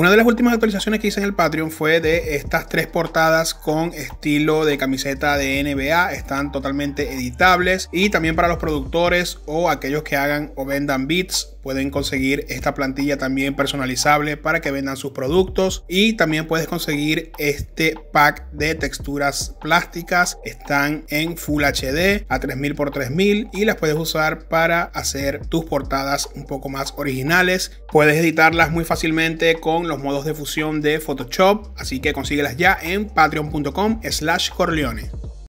Una de las últimas actualizaciones que hice en el Patreon fue de estas tres portadas con estilo de camiseta de NBA. Están totalmente editables y también para los productores o aquellos que hagan o vendan beats pueden conseguir esta plantilla también personalizable para que vendan sus productos y también puedes conseguir este pack de texturas plásticas. Están en Full HD a 3000 x 3000 y las puedes usar para hacer tus portadas un poco más originales. Puedes editarlas muy fácilmente con los modos de fusión de Photoshop, así que consíguelas ya en patreon.com slash corleone.